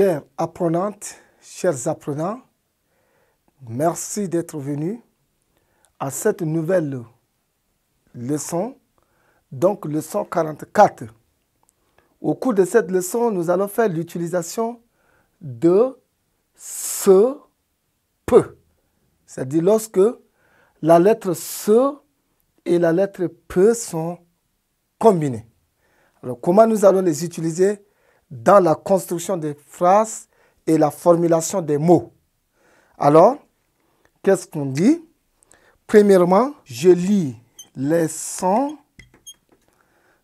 Chères apprenantes, chers apprenants, merci d'être venus à cette nouvelle leçon, donc leçon 44. Au cours de cette leçon, nous allons faire l'utilisation de ce peu C'est-à-dire lorsque la lettre ce et la lettre peut » sont combinées. Alors comment nous allons les utiliser dans la construction des phrases et la formulation des mots. Alors, qu'est-ce qu'on dit Premièrement, je lis les sons,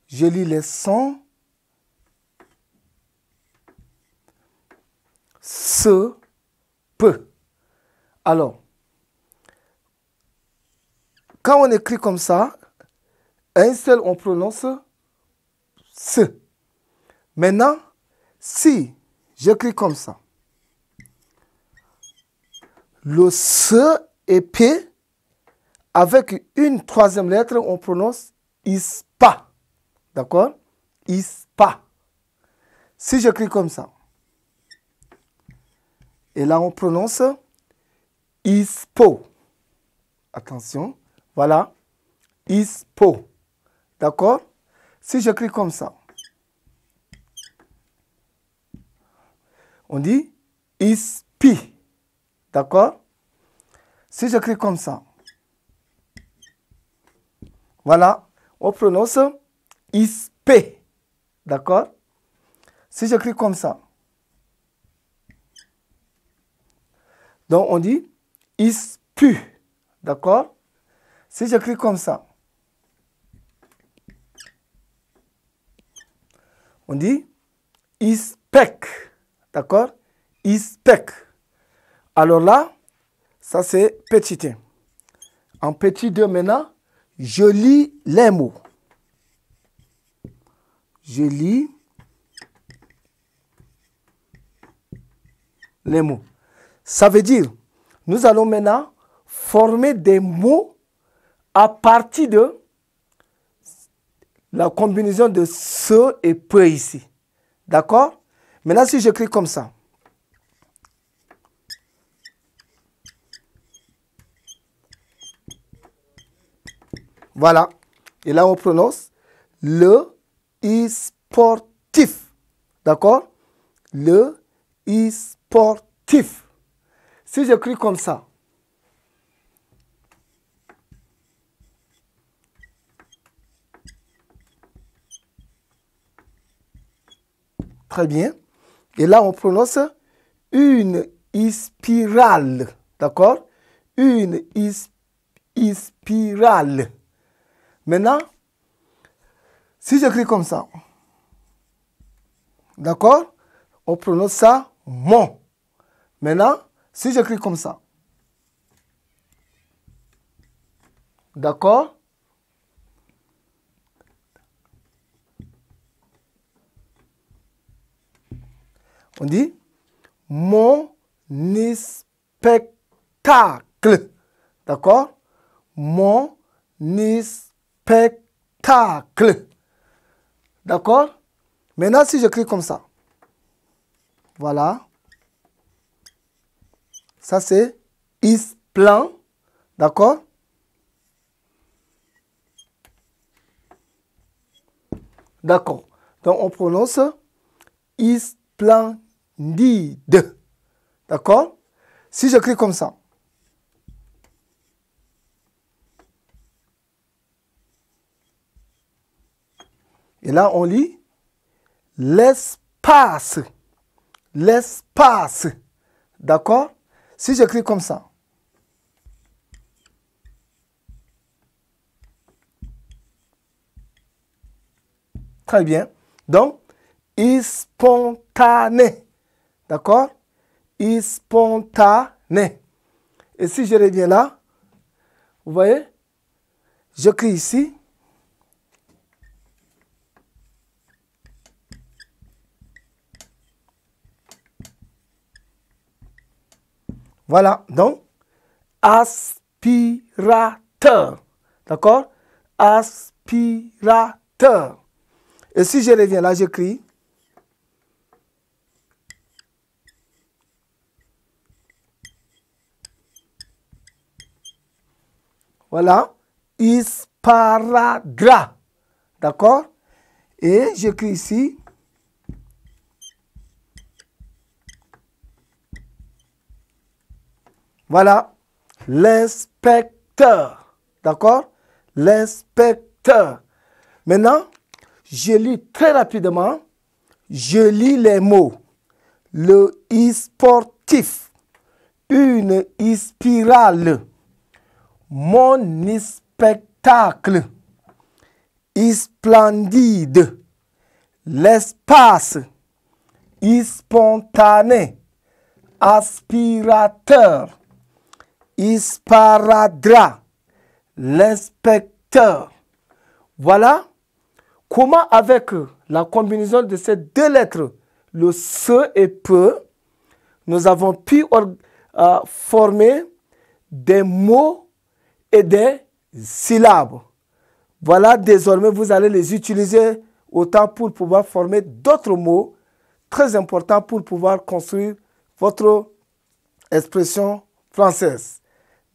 je lis les sons, ce, peut. Alors, quand on écrit comme ça, un seul, on prononce ce. Maintenant, si j'écris comme ça, le C et P, avec une troisième lettre, on prononce ISPA. D'accord ISPA. Si j'écris comme ça, et là on prononce ISPO. Attention, voilà, ISPO. D'accord Si j'écris comme ça, on dit ispi. D'accord Si j'écris comme ça, voilà, on prononce ispé. D'accord Si j'écris comme ça, donc on dit ispu. D'accord Si j'écris comme ça, on dit ispec. D'accord Ispec. Alors là, ça c'est petit 1. En petit 2 maintenant, je lis les mots. Je lis les mots. Ça veut dire, nous allons maintenant former des mots à partir de la combinaison de ce et peu ici. D'accord Maintenant, si j'écris comme ça, voilà, et là on prononce le sportif d'accord Le e-sportif. Si j'écris comme ça, très bien. Et là, on prononce une spirale. D'accord Une spirale. Maintenant, si j'écris comme ça, d'accord On prononce ça mon. Maintenant, si j'écris comme ça, d'accord On dit mon spectacle. D'accord Mon spectacle. D'accord Maintenant, si je clique comme ça, voilà. Ça, c'est is plan. D'accord D'accord. Donc, on prononce is plan de. D'accord Si j'écris comme ça, et là on lit l'espace, l'espace. D'accord Si j'écris comme ça, Très bien. Donc, il spontané. D'accord Ispontané. Et si je reviens là, vous voyez, j'écris ici. Voilà, donc, aspirateur. D'accord Aspirateur. Et si je reviens là, j'écris Voilà. Isparadra. D'accord Et j'écris ici. Voilà. L'inspecteur. D'accord L'inspecteur. Maintenant, je lis très rapidement. Je lis les mots. Le isportif »,« sportif Une ispirale ». spirale mon spectacle est splendide. L'espace est spontané. Aspirateur. Isparadra. L'inspecteur. Voilà comment avec la combinaison de ces deux lettres, le se et peu, nous avons pu euh, former des mots et des syllabes. Voilà, désormais, vous allez les utiliser autant pour pouvoir former d'autres mots très importants pour pouvoir construire votre expression française.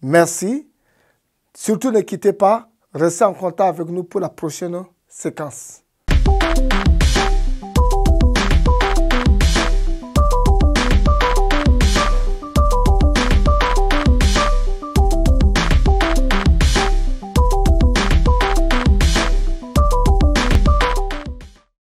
Merci. Surtout ne quittez pas, restez en contact avec nous pour la prochaine séquence.